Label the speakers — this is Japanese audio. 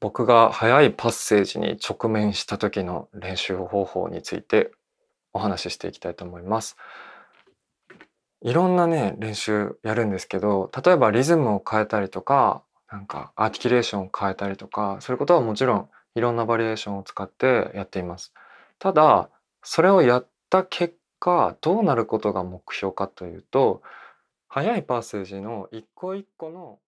Speaker 1: 僕が速いパッセージに直面した時の練習方法につい
Speaker 2: てお話ししていきたいと思います。いろんなね練習やるんですけど例えばリズムを変えたりとかなんかアーティキュレーションを変えたりとかそういうことはもちろんいろんなバリエーションを使ってやっています。ただそれをやった結果どうなることが目標かというと
Speaker 3: 速
Speaker 1: いパッセージの一個一個の